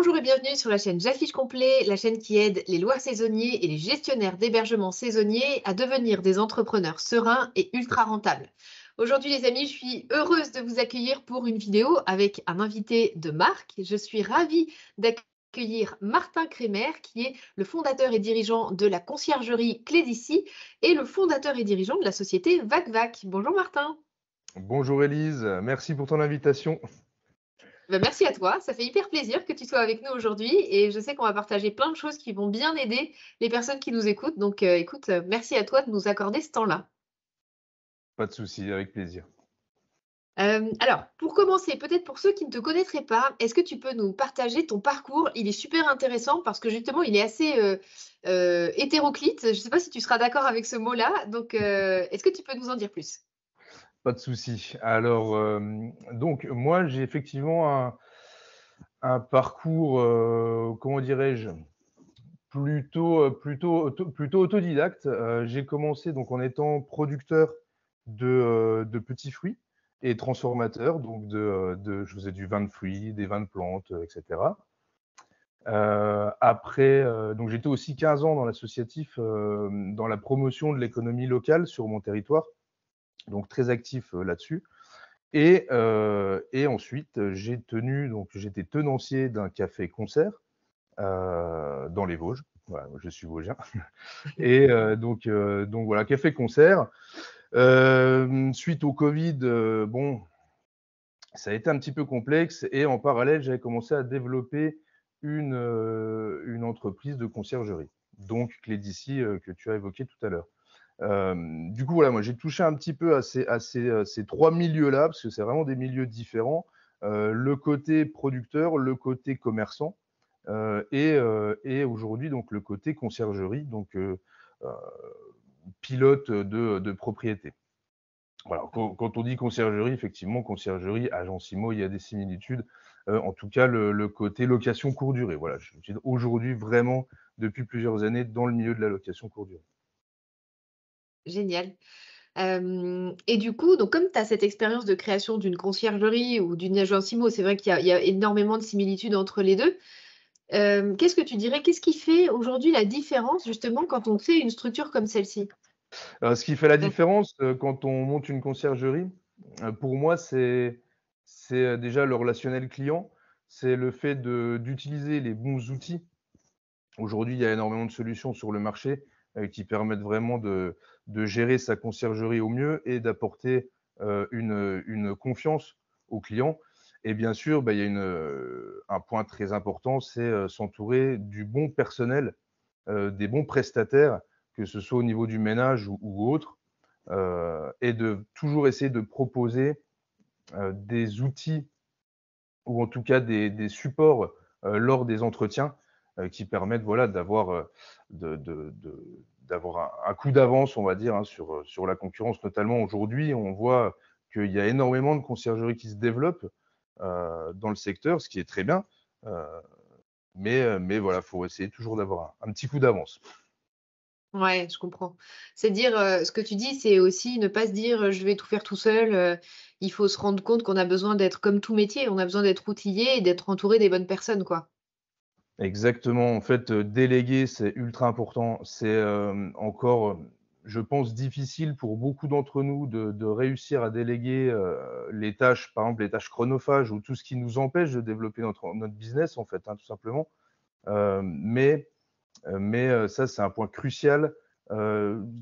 Bonjour et bienvenue sur la chaîne J'affiche complet, la chaîne qui aide les lois saisonniers et les gestionnaires d'hébergement saisonniers à devenir des entrepreneurs sereins et ultra rentables. Aujourd'hui les amis, je suis heureuse de vous accueillir pour une vidéo avec un invité de marque. Je suis ravie d'accueillir Martin Crémer, qui est le fondateur et dirigeant de la conciergerie Clé d'ici et le fondateur et dirigeant de la société VacVac. Bonjour Martin. Bonjour Elise, merci pour ton invitation. Bah, merci à toi, ça fait hyper plaisir que tu sois avec nous aujourd'hui et je sais qu'on va partager plein de choses qui vont bien aider les personnes qui nous écoutent. Donc euh, écoute, euh, merci à toi de nous accorder ce temps-là. Pas de souci, avec plaisir. Euh, alors, pour commencer, peut-être pour ceux qui ne te connaîtraient pas, est-ce que tu peux nous partager ton parcours Il est super intéressant parce que justement, il est assez hétéroclite. Je ne sais pas si tu seras d'accord avec ce mot-là. Donc, est-ce que tu peux nous en dire plus pas de souci. Alors, euh, donc, moi, j'ai effectivement un, parcours, euh, comment dirais-je, plutôt, euh, plutôt, plutôt autodidacte. j'ai commencé donc en étant producteur de, petits fruits et transformateur, donc de, je faisais du vin de fruits, des vins de plantes, etc. après, donc j'étais aussi 15 ans dans l'associatif, dans la promotion de l'économie locale sur mon territoire donc très actif euh, là-dessus. Euh, et, ensuite, j'ai tenu, donc j'étais tenancier d'un café-concert euh, dans les Vosges. Voilà, je suis vosgien. Et donc, donc voilà, café-concert. suite au Covid, bon, ça a été un petit peu complexe et en parallèle, j'avais commencé à développer une, entreprise de conciergerie, donc Clédici d'ici que tu as évoqué tout à l'heure du coup, voilà, moi j'ai touché un petit peu à ces, euh, trois milieux-là, parce que c'est vraiment des milieux différents. le côté producteur, le côté commerçant, et, aujourd'hui donc le côté conciergerie, donc euh, pilote de, propriété. Voilà, quand, on dit conciergerie, effectivement, conciergerie, agence IMO, il y a des similitudes. en tout cas, le, côté location court durée. Voilà, je suis aujourd'hui vraiment depuis plusieurs années dans le milieu de la location court durée. Génial. et du coup, donc comme tu as cette expérience de création d'une conciergerie ou d'une agence IMO, c'est vrai qu'il y, a énormément de similitudes entre les deux. Qu'est-ce que tu dirais Qu'est-ce qui fait aujourd'hui la différence justement quand on fait une structure comme celle-ci Ce qui fait la différence euh, quand on monte une conciergerie, euh, pour moi, c'est euh, déjà le relationnel client, c'est le fait d'utiliser les bons outils Aujourd'hui, il y a énormément de solutions sur le marché qui permettent vraiment de, gérer sa conciergerie au mieux et d'apporter euh, une, confiance aux clients. Et bien sûr, bah, il y a euh, un point très important, c'est euh, s'entourer du bon personnel, des bons prestataires, que ce soit au niveau du ménage ou, autre, et de toujours essayer de proposer des outils ou en tout cas des supports lors des entretiens euh, qui permettent voilà, d'avoir euh, de, un, coup d'avance, on va dire, hein, sur, euh, sur la concurrence. Notamment aujourd'hui, on voit qu'il y a énormément de conciergeries qui se développent dans le secteur, ce qui est très bien. mais, mais voilà, il faut essayer toujours d'avoir un, petit coup d'avance. Ouais, je comprends. C'est dire, ce que tu dis, c'est aussi ne pas se dire je vais tout faire tout seul. il faut se rendre compte qu'on a besoin d'être comme tout métier, on a besoin d'être outillé et d'être entouré des bonnes personnes, quoi. Exactement. En fait, euh, déléguer, c'est ultra important. C'est euh, encore, euh, je pense, difficile pour beaucoup d'entre nous de, réussir à déléguer les tâches, par exemple les tâches chronophages ou tout ce qui nous empêche de développer notre, notre business, en fait, hein, tout simplement. mais mais ça, c'est un point crucial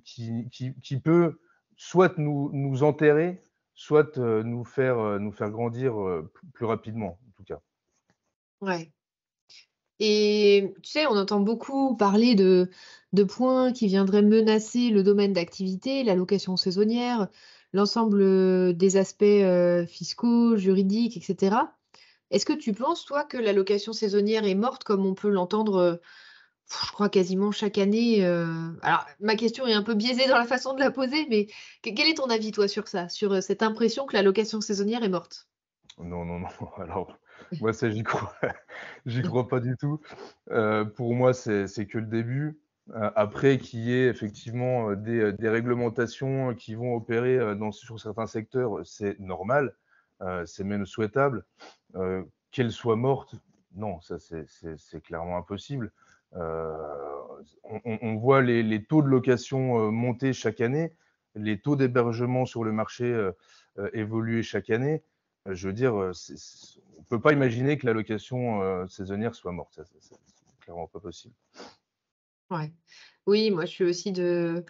qui, peut soit nous, nous enterrer, soit nous faire, nous faire grandir plus rapidement, en tout cas. Oui. Et tu sais, on entend beaucoup parler de, points qui viendraient menacer le domaine d'activité, la location saisonnière, l'ensemble des aspects euh, fiscaux, juridiques, etc. Est-ce que tu penses, toi, que la location saisonnière est morte comme on peut l'entendre, je crois, quasiment chaque année euh? Alors, ma question est un peu biaisée dans la façon de la poser, mais quel est ton avis, toi, sur ça, sur euh, cette impression que la location saisonnière est morte Non, non, non. Alors, moi, ça, j'y crois, j'y crois pas du tout. Euh, pour moi, c'est que le début. Euh, après, qu'il y ait effectivement euh, des, réglementations qui vont opérer dans, sur certains secteurs, c'est normal, c'est même souhaitable. Qu'elles soient mortes, non, ça, c'est clairement impossible. On, voit les, taux de location monter chaque année, les taux d'hébergement sur le marché évoluer chaque année je veux dire, c'est on peut pas imaginer que l'allocation location euh, saisonnière soit morte. c'est clairement pas possible. Oui, moi je suis aussi de,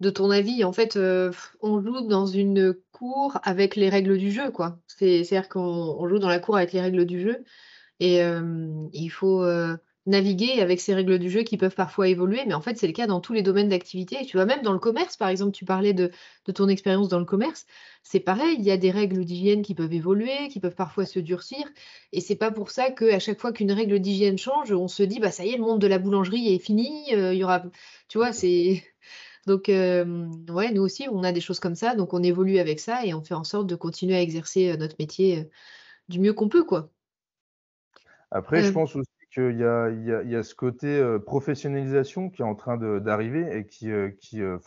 de ton avis. En fait, euh, on joue dans une cour avec les règles du jeu, quoi. C'est, c'est-à-dire qu'on joue dans la cour avec les règles du jeu. Et euh, il faut naviguer avec ces règles du jeu qui peuvent parfois évoluer, mais en fait, c'est le cas dans tous les domaines d'activité. tu vois, même dans le commerce, par exemple, tu parlais de, ton expérience dans le commerce, c'est pareil, il y a des règles d'hygiène qui peuvent évoluer, qui peuvent parfois se durcir, et c'est pas pour ça qu'à chaque fois qu'une règle d'hygiène change, on se dit, bah ça y est, le monde de la boulangerie est fini, euh, il y aura, tu vois, c'est... Donc, euh, ouais, nous aussi, on a des choses comme ça, donc on évolue avec ça et on fait en sorte de continuer à exercer euh, notre métier du mieux qu'on peut, quoi. Après, je pense aussi qu'il y, a, ce côté euh, professionnalisation qui est en train d'arriver et qui, euh, euh,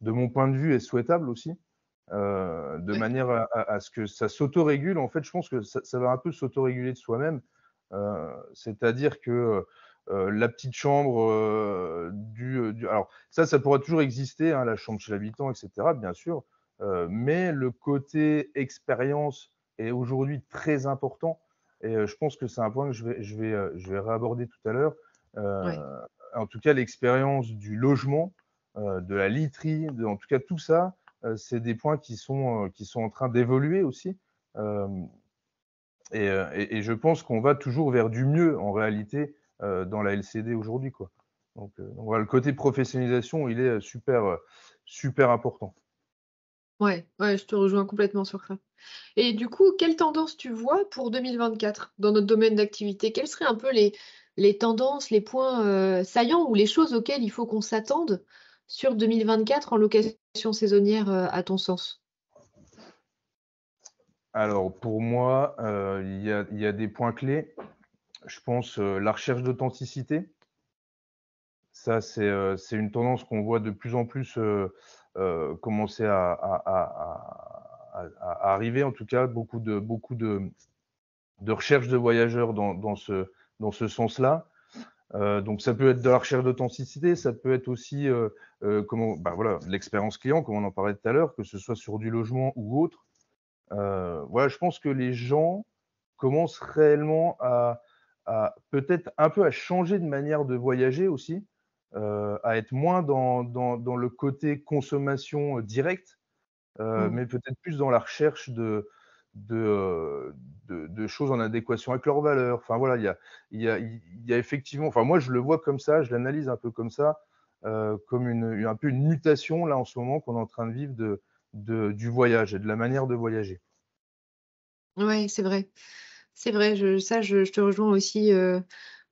de mon point de vue, est souhaitable aussi. de manière à, ce que ça s'autorégule. En fait, je pense que ça, va un peu s'autoréguler de soi-même. C'est-à-dire que la petite chambre du, Alors, ça, ça pourra toujours exister, hein, la chambre chez l'habitant, etc., bien sûr. mais le côté expérience est aujourd'hui très important et euh, je pense que c'est un point que je vais, je vais, euh, je vais réaborder tout à l'heure. Euh, en tout cas, l'expérience du logement, de la literie, en tout cas tout ça, c'est des points qui sont, qui sont en train d'évoluer aussi. Et, et, je pense qu'on va toujours vers du mieux en réalité dans la LCD aujourd'hui. Quoi. Donc, on le côté professionnalisation, il est super, super important. Ouais, je te rejoins complètement sur ça. Et du coup, quelles tendances tu vois pour 2024 dans notre domaine d'activité? Quelles seraient un peu les, les tendances, les points euh, saillants ou les choses auxquelles il faut qu'on s'attende sur 2024 en location saisonnière, euh, à ton sens? Alors, pour moi, euh, il y a, des points clés. Je pense la recherche d'authenticité. Ça, c'est une tendance qu'on voit de plus en plus euh, commencer à, arriver, en tout cas, beaucoup de, beaucoup de, recherches de voyageurs dans, ce, sens-là. Euh, donc ça peut être de la recherche d'authenticité, ça peut être aussi euh, euh comment, bah, l'expérience client, comme on en parlait tout à l'heure, que ce soit sur du logement ou autre. voilà, je pense que les gens commencent réellement à peut-être un peu à changer de manière de voyager aussi, euh, à être moins dans, dans, le côté consommation euh, directe, euh, mm. mais peut-être plus dans la recherche de, de, de, choses en adéquation avec leurs valeurs. Enfin voilà, il y a, y, a, y a, effectivement, enfin moi je le vois comme ça, je l'analyse un peu comme ça, comme une, un peu une mutation là en ce moment qu'on est en train de vivre de, de, du voyage et de la manière de voyager. Oui, c'est vrai. C'est vrai, ça je, te rejoins aussi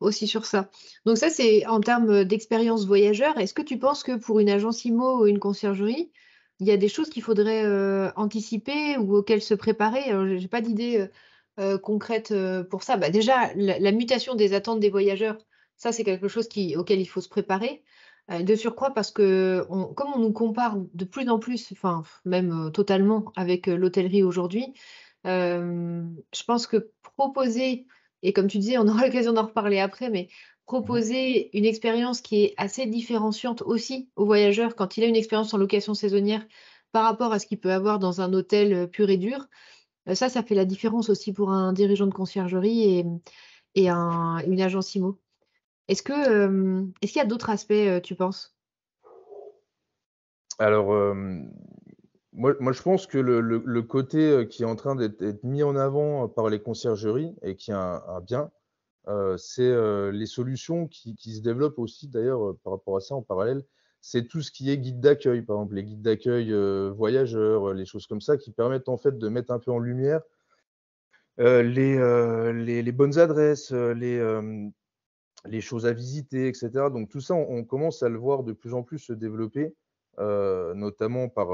aussi sur ça. Donc ça, c'est en termes euh, d'expérience voyageur. Est-ce que tu penses que pour une agence IMO ou une conciergerie, il y a des choses qu'il faudrait euh, anticiper ou auxquelles se préparer Je n'ai pas d'idée euh, concrète pour ça. Bah, déjà, la, mutation des attentes des voyageurs, ça, c'est quelque chose auquel il faut se préparer. de surcroît, parce que comme on nous compare de plus en plus, enfin même totalement avec l'hôtellerie aujourd'hui, je pense que proposer et comme tu disais, on aura l'occasion d'en reparler après, mais proposer une expérience qui est assez différenciante aussi aux voyageurs quand il a une expérience en location saisonnière par rapport à ce qu'il peut avoir dans un hôtel euh, pur et dur. Euh, ça, ça fait la différence aussi pour un dirigeant de conciergerie et, et une agence IMO. Est-ce que euh, est-ce qu'il y a d'autres aspects, tu penses Alors, moi, je pense que le, côté euh, qui est en train d'être mis en avant euh, par les conciergeries et qui est un, bien, euh, c'est les solutions qui, se développent aussi d'ailleurs par rapport à ça en parallèle. C'est tout ce qui est guide d'accueil, par exemple les guides d'accueil voyageurs, les choses comme ça, qui permettent en fait de mettre un peu en lumière les, les, bonnes adresses, les, les choses à visiter, etc. Donc tout ça, on, on, commence à le voir de plus en plus se développer, notamment par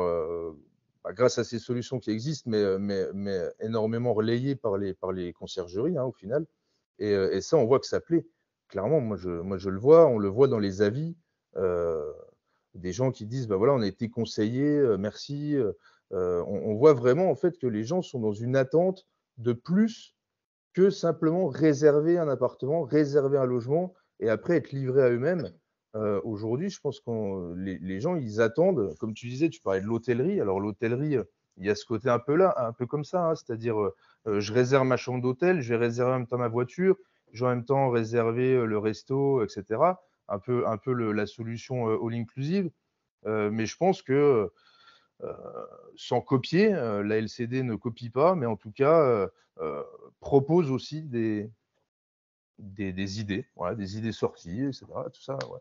bah, grâce à ces solutions qui existent, euh, mais, mais, énormément relayées par les, par les conciergeries hein, au final. Et, euh, et, ça, on voit que ça plaît. Clairement, moi je, moi je le vois, on le voit dans les avis euh, des gens qui disent, ben voilà, on a été conseillé, merci. on, voit vraiment en fait que les gens sont dans une attente de plus que simplement réserver un appartement, réserver un logement et après être livrés à eux-mêmes aujourd'hui, je pense que les, gens, ils attendent, comme tu disais, tu parlais de l'hôtellerie. Alors, l'hôtellerie, il y a ce côté un peu là, un peu comme ça, hein. c'est-à-dire, je réserve ma chambre d'hôtel, je vais réserver en même temps ma voiture, je en même temps réserver le resto, etc. Un peu, un peu la solution all-inclusive. mais je pense que sans copier, la LCD ne copie pas, mais en tout cas propose aussi des, des, idées, voilà, des idées sorties, etc. Tout ça, ouais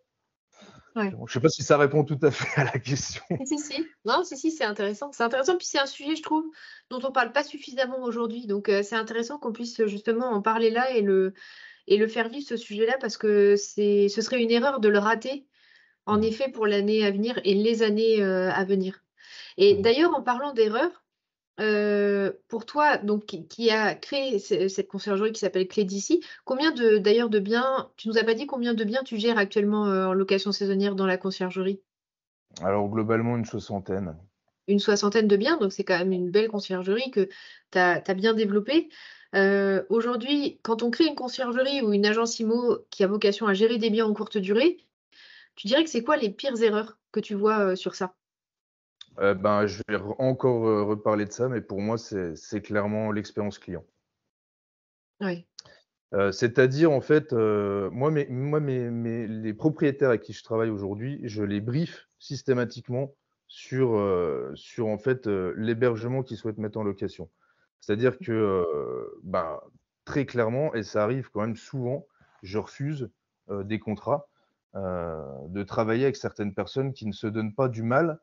je ne sais pas si ça répond tout à fait à la question. Si, si. Non, si, si, c'est intéressant. C'est intéressant, puis c'est un sujet, je trouve, dont on ne parle pas suffisamment aujourd'hui. Donc, euh, c'est intéressant qu'on puisse justement en parler là et le, et le faire vivre, ce sujet-là, parce que ce serait une erreur de le rater, en mmh. effet, pour l'année à venir et les années euh, à venir. Et mmh. d'ailleurs, en parlant d'erreur, euh, pour toi, donc qui, a créé cette conciergerie qui s'appelle Clé d'ici, combien de d'ailleurs de biens, tu nous as pas dit combien de biens tu gères actuellement euh, en location saisonnière dans la conciergerie Alors globalement une soixantaine. Une soixantaine de biens, donc c'est quand même une belle conciergerie que tu as, bien développée. Euh, aujourd'hui, quand on crée une conciergerie ou une agence IMO qui a vocation à gérer des biens en courte durée, tu dirais que c'est quoi les pires erreurs que tu vois sur ça euh, ben, je vais encore euh, reparler de ça, mais pour moi, c'est clairement l'expérience client. Oui. Euh, c'est-à-dire, en fait, moi, moi les propriétaires avec qui je travaille aujourd'hui, je les briefe systématiquement sur, en fait, l'hébergement qu'ils souhaitent mettre en location. C'est-à-dire que, ben, très clairement, et ça arrive quand même souvent, je refuse des contrats de travailler avec certaines personnes qui ne se donnent pas du mal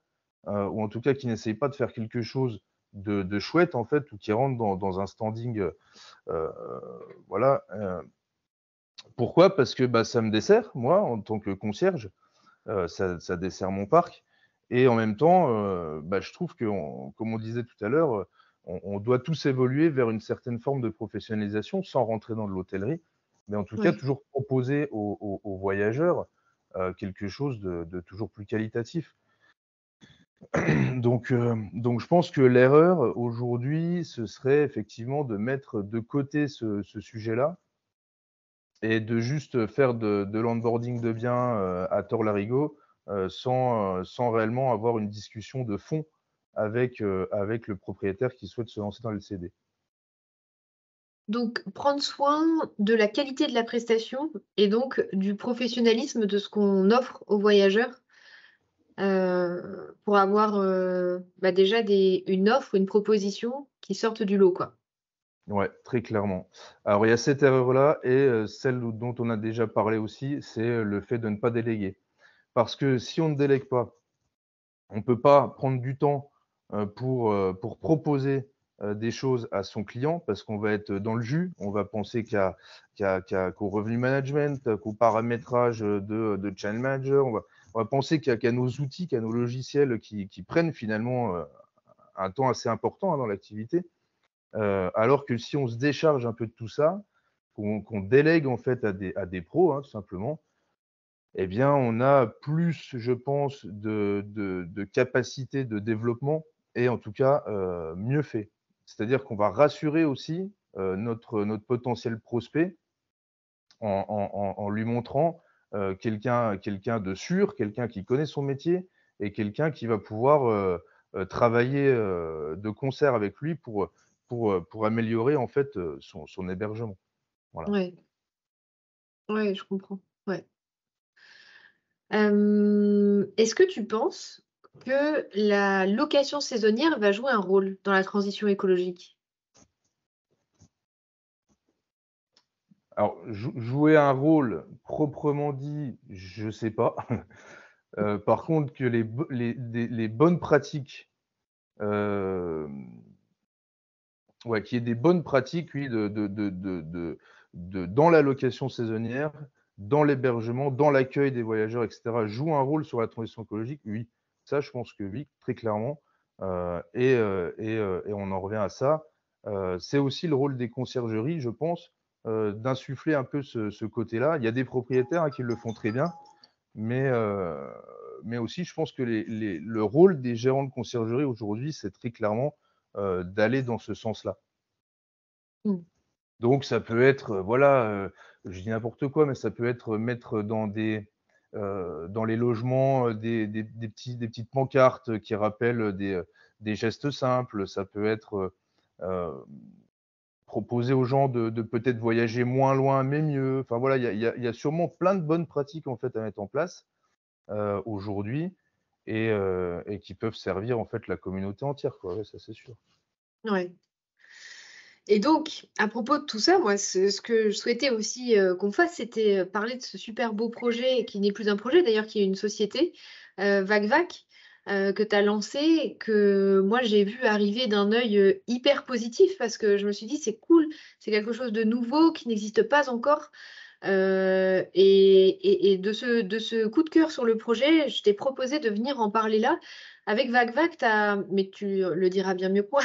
euh, ou en tout cas qui n'essayent pas de faire quelque chose de, chouette, en fait, ou qui rentrent dans, un standing. Euh, euh, voilà. pourquoi Parce que bah, ça me dessert, moi, en tant que concierge, ça, dessert mon parc. Et en même temps, bah, je trouve que, comme on disait tout à l'heure, on, doit tous évoluer vers une certaine forme de professionnalisation sans rentrer dans de l'hôtellerie, mais en tout cas toujours proposer aux, voyageurs quelque chose de, toujours plus qualitatif. Donc, euh, donc je pense que l'erreur aujourd'hui, ce serait effectivement de mettre de côté ce, sujet-là et de juste faire de, l'onboarding de biens euh, à tort larigot euh, sans, sans, réellement avoir une discussion de fond avec, avec le propriétaire qui souhaite se lancer dans le CD. Donc, prendre soin de la qualité de la prestation et donc du professionnalisme de ce qu'on offre aux voyageurs euh, pour avoir euh, bah, déjà des, une offre, une proposition qui sorte du lot. Quoi. Ouais, très clairement. Alors, il y a cette erreur-là et euh, celle dont on a déjà parlé aussi, c'est le fait de ne pas déléguer. Parce que si on ne délègue pas, on ne peut pas prendre du temps pour, pour proposer des choses à son client parce qu'on va être dans le jus, on va penser qu'au revenu management, qu'au paramétrage de, de channel manager, on va, on va penser qu'il y, nos outils, qu'à nos logiciels qui, prennent finalement euh, un temps assez important hein, dans l'activité. Euh, alors que si on se décharge un peu de tout ça, qu'on délègue en fait à des, pros, hein, tout simplement, eh bien, on a plus, je pense, de, capacité de développement et en tout cas euh, mieux fait. C'est-à-dire qu'on va rassurer aussi notre, potentiel prospect en, lui montrant euh, quelqu'un de sûr, quelqu'un qui connaît son métier et quelqu'un qui va pouvoir euh, euh, travailler de concert avec lui pour, améliorer en fait son, hébergement. Oui, je comprends. Est-ce que tu penses que la location saisonnière va jouer un rôle dans la transition écologique Alors, jouer un rôle proprement dit, je ne sais pas. Euh, par contre, que les, bonnes pratiques, euh, qu'il y ait des bonnes pratiques oui, de, dans la location saisonnière, dans l'hébergement, dans l'accueil des voyageurs, etc., joue un rôle sur la transition écologique Oui, ça, je pense que oui, très clairement. Euh, et, on en revient à ça. c'est aussi le rôle des conciergeries, je pense, euh, d'insuffler un peu ce, côté-là. Il y a des propriétaires hein, qui le font très bien, mais, euh, mais aussi, je pense que le rôle des gérants de conciergerie aujourd'hui, c'est très clairement euh, d'aller dans ce sens-là. Mm. Donc, ça peut être, voilà, je dis n'importe quoi, mais ça peut être mettre dans des, dans les logements des, petits, petites pancartes qui rappellent des, gestes simples. Ça peut être proposer aux gens de, peut-être voyager moins loin, mais mieux. Enfin voilà, il y, a sûrement plein de bonnes pratiques en fait à mettre en place euh, aujourd'hui euh, et, qui peuvent servir en fait la communauté entière, quoi. ça c'est sûr. Et donc, à propos de tout ça, moi, ce, que je souhaitais aussi euh, qu'on fasse, c'était parler de ce super beau projet qui n'est plus un projet, d'ailleurs, qui est une société, VacVac. Euh, que tu as lancé, que moi j'ai vu arriver d'un œil euh, hyper positif parce que je me suis dit c'est cool, c'est quelque chose de nouveau qui n'existe pas encore. Euh, et, de, ce, de, ce, coup de cœur sur le projet, je t'ai proposé de venir en parler là. Avec VagVag, as mais tu le diras bien mieux quoi.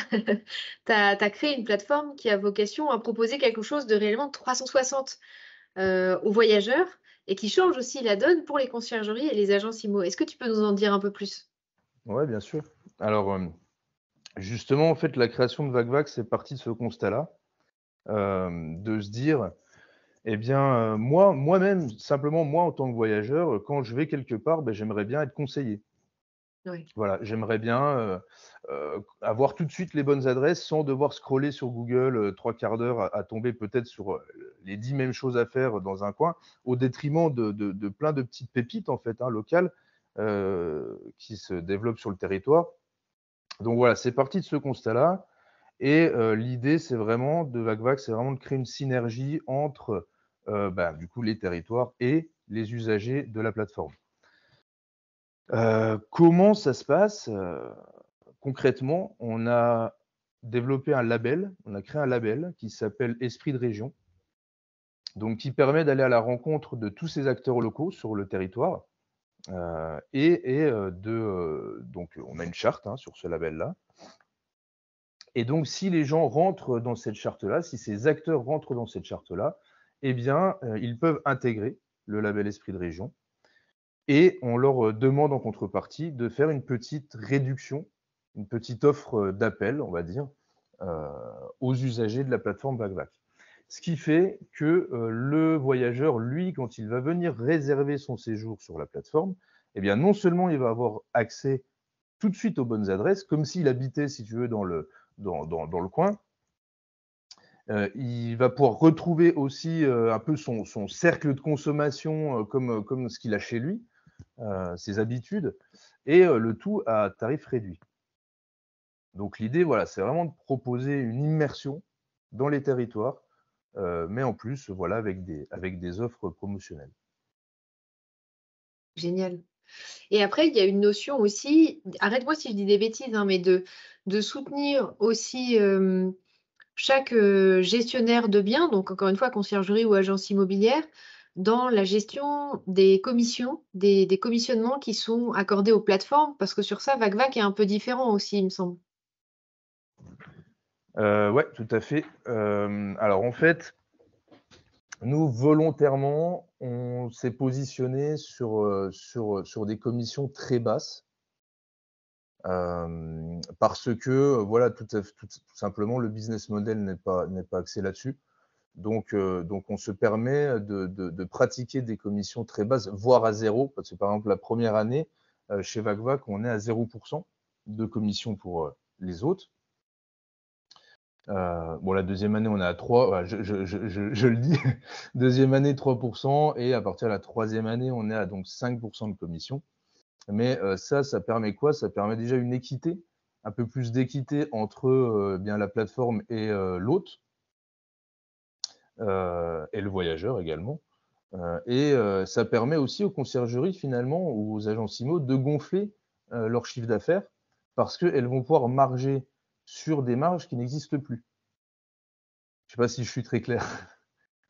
tu as, créé une plateforme qui a vocation à proposer quelque chose de réellement 360 aux voyageurs et qui change aussi la donne pour les conciergeries et les agences IMO. Est-ce que tu peux nous en dire un peu plus oui, bien sûr. Alors, euh, justement, en fait, la création de VagVag, c'est parti de ce constat-là, euh, de se dire, eh bien, euh, moi, moi-même, simplement moi, en tant que voyageur, quand je vais quelque part, ben, j'aimerais bien être conseillé. Voilà, j'aimerais bien avoir tout de suite les bonnes adresses sans devoir scroller sur Google trois quarts d'heure à, tomber peut-être sur les dix mêmes choses à faire dans un coin, au détriment de, plein de petites pépites, en fait, hein, locales euh, qui se développent sur le territoire. Donc voilà, c'est parti de ce constat-là. Et euh, l'idée, c'est vraiment de VacVac, c'est vraiment de créer une synergie entre euh, bah, du coup, les territoires et les usagers de la plateforme. comment ça se passe concrètement On a développé un label, on a créé un label qui s'appelle Esprit de région, donc qui permet d'aller à la rencontre de tous ces acteurs locaux sur le territoire euh, et, euh, de, euh, donc, on a une charte hein, sur ce label-là. Et donc, si les gens rentrent dans cette charte-là, si ces acteurs rentrent dans cette charte-là, eh bien, ils peuvent intégrer le label Esprit de Région. Et on leur demande en contrepartie de faire une petite réduction, une petite offre d'appel, on va dire, aux usagers de la plateforme BackBack. Ce qui fait que euh, le voyageur, lui, quand il va venir réserver son séjour sur la plateforme, eh bien, non seulement il va avoir accès tout de suite aux bonnes adresses, comme s'il habitait, si tu veux, dans le, dans, le coin, euh, il va pouvoir retrouver aussi euh, un peu son, cercle de consommation comme, comme ce qu'il a chez lui, ses habitudes, et le tout à tarif réduit. Donc l'idée, voilà, c'est vraiment de proposer une immersion dans les territoires euh, mais en plus, voilà, avec des, offres promotionnelles. Génial. Et après, il y a une notion aussi, arrête-moi si je dis des bêtises, hein, mais de, soutenir aussi euh, chaque euh, gestionnaire de biens, donc encore une fois, conciergerie ou agence immobilière, dans la gestion des commissions, des, des commissionnements qui sont accordés aux plateformes, parce que sur ça, VACVAC est un peu différent aussi, il me semble. Euh, oui, tout à fait. Euh, alors en fait, nous volontairement, on s'est positionné sur, euh, sur, des commissions très basses. parce que voilà, tout, simplement, le business model n'est pas, pas axé là-dessus. Donc, donc, on se permet de, pratiquer des commissions très basses, voire à zéro. Parce que par exemple, la première année, chez VacVac, on est à 0% de commission pour les autres. Euh, bon, la deuxième année, on est à 3, euh, je, le dis. deuxième année, 3%, et à partir de la troisième année, on est à donc 5% de commission. Mais euh, ça, ça permet quoi Ça permet déjà une équité, un peu plus d'équité entre eh bien la plateforme et l'hôte, et le voyageur également. et ça permet aussi aux conciergeries, finalement, ou aux agences IMO, de gonfler leur chiffre d'affaires parce qu'elles vont pouvoir marger sur des marges qui n'existent plus. Je ne sais pas si je suis très clair.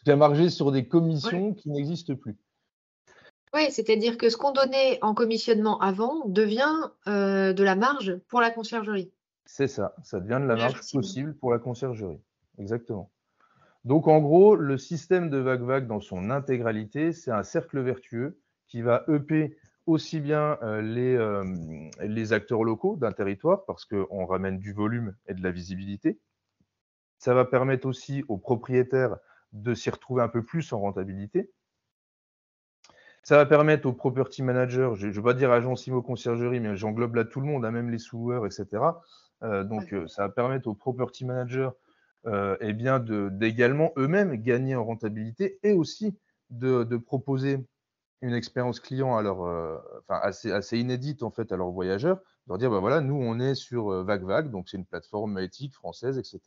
Tu as margé sur des commissions qui n'existent plus. Oui, c'est-à-dire que ce qu'on donnait en commissionnement avant devient euh, de la marge pour la conciergerie. C'est ça, ça devient de la marge possible. pour la conciergerie. Exactement. Donc en gros, le système de vague-vague dans son intégralité, c'est un cercle vertueux qui va EP aussi bien euh, euh, les, acteurs locaux d'un territoire, parce qu'on ramène du volume et de la visibilité. Ça va permettre aussi aux propriétaires de s'y retrouver un peu plus en rentabilité. Ça va permettre aux property managers, je ne vais pas dire agence IMO conciergerie, mais j'englobe là tout le monde, hein, même les sous etc. Euh, donc, ça va permettre aux property managers eh bien d'également eux-mêmes gagner en rentabilité et aussi de proposer une expérience client euh, enfin assez, inédite en fait à leurs voyageurs, de leur dire bah, voilà, nous on est sur euh, VagVag, donc c'est une plateforme éthique française, etc.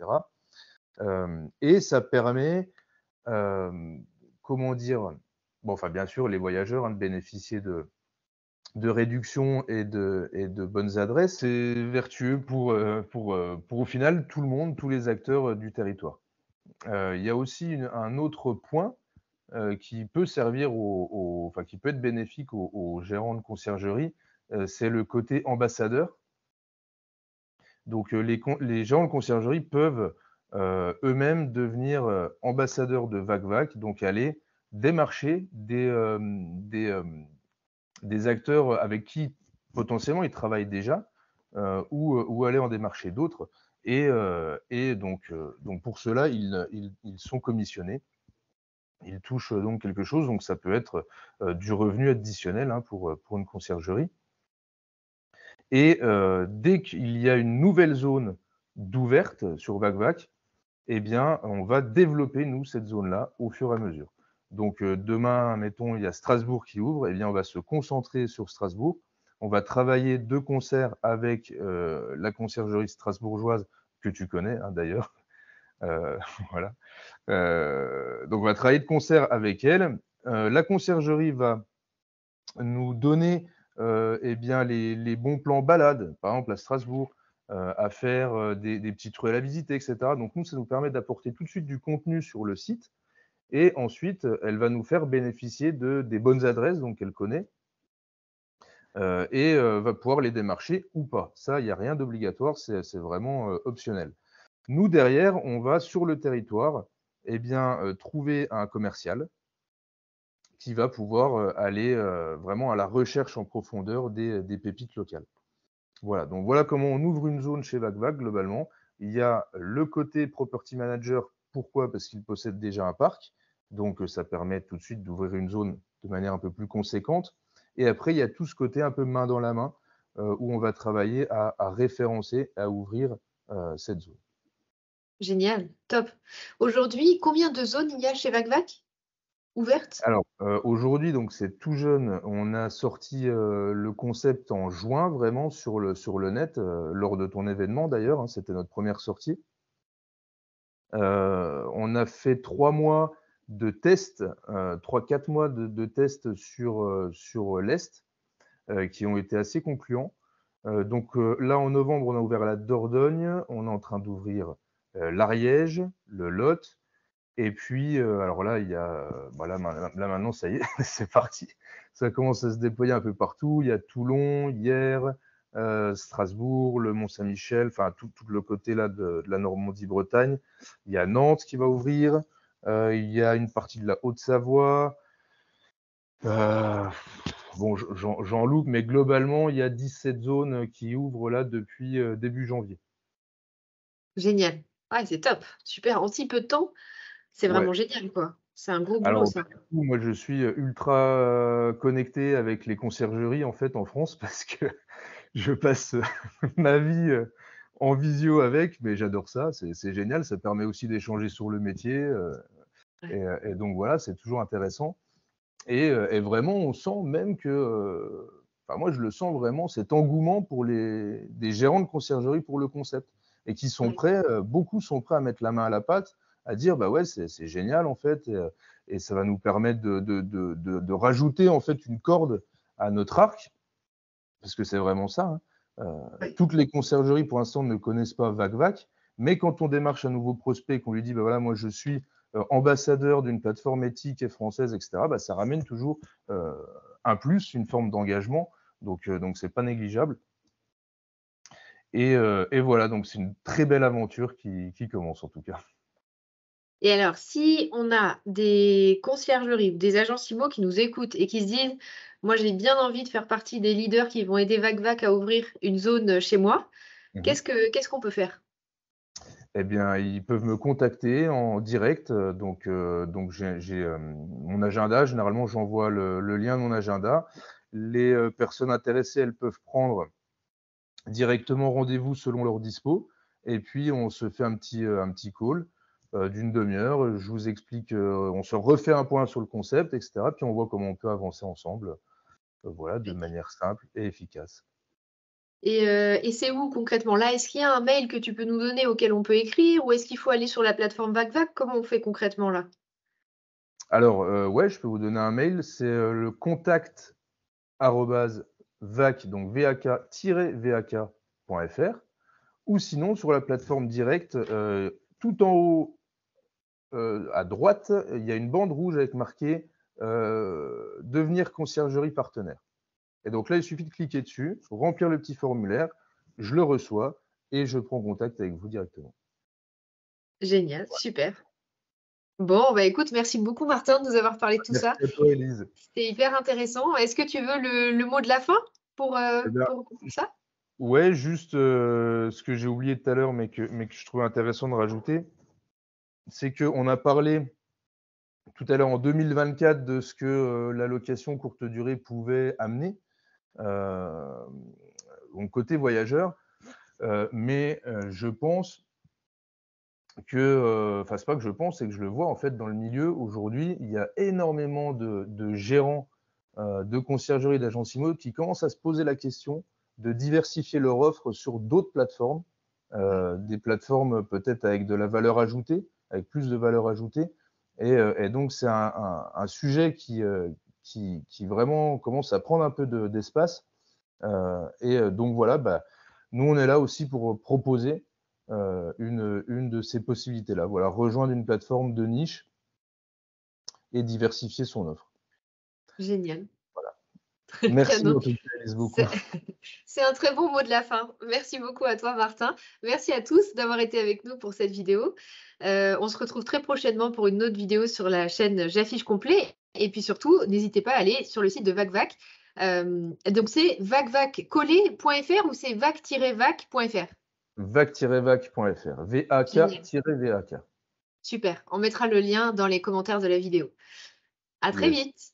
et ça permet, comment dire, bon, enfin bien sûr les voyageurs hein, de bénéficier de, de réductions et de, et de bonnes adresses, c'est vertueux pour, euh, pour, pour au final tout le monde, tous les acteurs du territoire. Il y a aussi un autre point euh, qui peut servir au, enfin, qui peut être bénéfique aux, gérants de conciergerie, euh, c'est le côté ambassadeur. Donc euh, les, les, gérants de conciergerie peuvent eux-mêmes devenir ambassadeurs de VACVAC, donc aller démarcher des, des, acteurs avec qui potentiellement ils travaillent déjà ou, ou, aller en démarcher d'autres. Et, et donc, donc, pour cela, ils, ils sont commissionnés il touche euh, donc quelque chose, donc ça peut être euh, du revenu additionnel hein, pour, euh, pour une conciergerie. Et dès qu'il y a une nouvelle zone d'ouverte sur VacVac, eh bien, on va développer, nous, cette zone-là au fur et à mesure. Donc, demain, mettons, il y a Strasbourg qui ouvre, eh bien, on va se concentrer sur Strasbourg. On va travailler de concert avec la conciergerie strasbourgeoise que tu connais, hein, d'ailleurs, euh, voilà. Euh, donc on va travailler de concert avec elle. Euh, la conciergerie va nous donner eh bien, les, bons plans balades, par exemple à Strasbourg, à faire des, petits petites ruelles à visiter, etc. Donc nous, ça nous permet d'apporter tout de suite du contenu sur le site. Et ensuite, elle va nous faire bénéficier de, des bonnes adresses elle connaît et va pouvoir les démarcher ou pas. Ça, il n'y a rien d'obligatoire, c'est vraiment optionnel. Nous, derrière, on va sur le territoire eh bien, euh, trouver un commercial qui va pouvoir euh, aller euh, vraiment à la recherche en profondeur des, pépites locales. Voilà, donc voilà comment on ouvre une zone chez VagVag globalement. Il y a le côté property manager, pourquoi Parce qu'il possède déjà un parc, donc ça permet tout de suite d'ouvrir une zone de manière un peu plus conséquente. Et après, il y a tout ce côté un peu main dans la main où on va travailler à référencer, à ouvrir cette zone. Génial, top. Aujourd'hui, combien de zones il y a chez VacVac ouvertes Alors euh, aujourd'hui, donc c'est tout jeune. On a sorti euh, le concept en juin, vraiment sur le sur le net, euh, lors de ton événement d'ailleurs. Hein, c'était notre première sortie. on a fait trois mois de tests, trois quatre mois de, de tests sur sur l'est, qui ont été assez concluants. donc là, en novembre, on a ouvert la Dordogne. On est en train d'ouvrir euh, l'Ariège, le Lot. Et puis, euh, alors là, il y a, euh, bah là, maintenant, ça y est, c'est parti. Ça commence à se déployer un peu partout. Il y a Toulon, hier, Strasbourg, le Mont-Saint-Michel, enfin tout, le côté là de, la Normandie-Bretagne. Il y a Nantes qui va ouvrir, il y a une partie de la Haute-Savoie. bon, j'en loupe, mais globalement, il y a 17 zones qui ouvrent là depuis début janvier. Génial. Ah, c'est top, super. En si peu de temps, c'est vraiment génial, quoi. C'est un gros boulot, ça. moi, je suis euh, ultra euh, connecté avec les conciergeries, en fait, en France, parce que je passe euh, ma vie en visio avec, mais j'adore ça, c'est génial. Ça permet aussi d'échanger sur le métier. Et, donc, voilà, c'est toujours intéressant. Et, vraiment, on sent même que, enfin, moi, je le sens vraiment, cet engouement pour les, des gérants de conciergerie pour le concept et qui sont prêts, euh, beaucoup sont prêts à mettre la main à la pâte, à dire bah ouais, c'est génial en fait, euh, et, ça va nous permettre de, rajouter en fait une corde à notre arc, parce que c'est vraiment ça. Hein. Euh, toutes les conciergeries pour l'instant ne connaissent pas VacVac, mais quand on démarche un nouveau prospect et qu'on lui dit bah voilà, moi je suis ambassadeur d'une plateforme éthique et française, etc., bah ça ramène toujours un plus, une forme d'engagement. Donc, donc c'est pas négligeable. Euh, et, voilà, donc c'est une très belle aventure qui, commence en tout cas. Et alors, si on a des conciergeries, ou des agents IMO qui nous écoutent et qui se disent Moi, j'ai bien envie de faire partie des leaders qui vont aider VACVAC à ouvrir une zone chez moi, mhm. que qu'est-ce qu'on peut faire eh bien, ils peuvent me contacter en direct. Donc, euh, donc j'ai euh, mon agenda. Généralement, j'envoie le, lien de mon agenda. Les personnes intéressées, elles peuvent prendre directement rendez-vous selon leur dispo. Et puis, on se fait un petit, euh, un petit call euh, d'une demi-heure. Je vous explique, euh, on se refait un point sur le concept, etc. Puis on voit comment on peut avancer ensemble, voilà, de manière simple et efficace. Et, et c'est où concrètement Là, est-ce qu'il y a un mail que tu peux nous donner auquel on peut écrire ou est-ce qu'il faut aller sur la plateforme VacVac Comment on fait concrètement là Alors, euh, ouais, je peux vous donner un mail. C'est le contact VAC, donc VAK-VAK.fr, ou sinon sur la plateforme directe, euh, tout en haut euh, à droite, il y a une bande rouge avec marqué euh, Devenir conciergerie partenaire. Et donc là, il suffit de cliquer dessus, remplir le petit formulaire, je le reçois et je prends contact avec vous directement. Génial, super. Bon, bah, écoute, merci beaucoup Martin de nous avoir parlé de tout ça. C'était hyper intéressant. Est-ce que tu veux le, mot de la fin pour, euh, eh ça Ouais, juste euh, ce que j'ai oublié tout à l'heure, mais que, je trouvais intéressant de rajouter, c'est qu'on a parlé tout à l'heure en 2024 de ce que euh, la location courte durée pouvait amener, euh, côté voyageur, mais je pense que, euh, enfin, c'est pas que je pense, c'est que je le vois en fait dans le milieu aujourd'hui. Il y a énormément de, gérants euh, de conciergerie d'agences immobilières qui commencent à se poser la question de diversifier leur offre sur d'autres plateformes, euh, des plateformes peut-être avec de la valeur ajoutée, avec plus de valeur ajoutée. Et, donc, c'est un, sujet qui, qui, vraiment commence à prendre un peu d'espace. et donc, voilà, bah, nous, on est là aussi pour proposer euh, une, une, de ces possibilités-là. Voilà, rejoindre une plateforme de niche et diversifier son offre. Génial. Voilà. Merci beaucoup. C'est un très bon mot de la fin. Merci beaucoup à toi, Martin. Merci à tous d'avoir été avec nous pour cette vidéo. Euh, on se retrouve très prochainement pour une autre vidéo sur la chaîne J'affiche complet. Et puis surtout, n'hésitez pas à aller sur le site de VacVac. Euh, donc c'est vacvaccoller.fr ou c'est vac-vac.fr vac-vac.fr. a k Super. On mettra le lien dans les commentaires de la vidéo. À très vite.